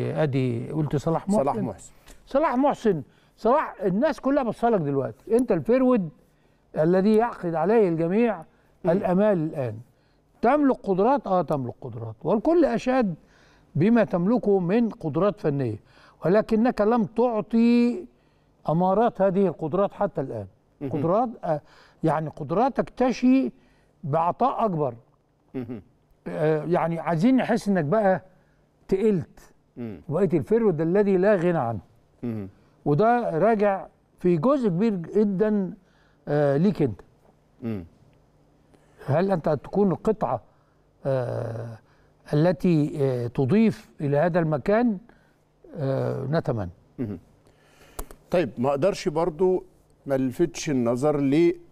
ادي قلت صلاح محسن صلاح محسن صلاح محسن صلاح الناس كلها بتصلك دلوقتي انت الفيرود الذي يعقد عليه الجميع الامال الان تملك قدرات اه تملك قدرات والكل اشاد بما تملكه من قدرات فنيه ولكنك لم تعطي امارات هذه القدرات حتى الان قدرات آه، يعني قدراتك تشي بعطاء اكبر آه، يعني عايزين نحس انك بقى تقلت وقيت الفرد الذي لا غنى عنه وده راجع في جزء كبير جدا آه ليك انت هل انت تكون القطعه آه التي آه تضيف الى هذا المكان آه نتمنى طيب ما اقدرش برضو ما لفتش النظر ليه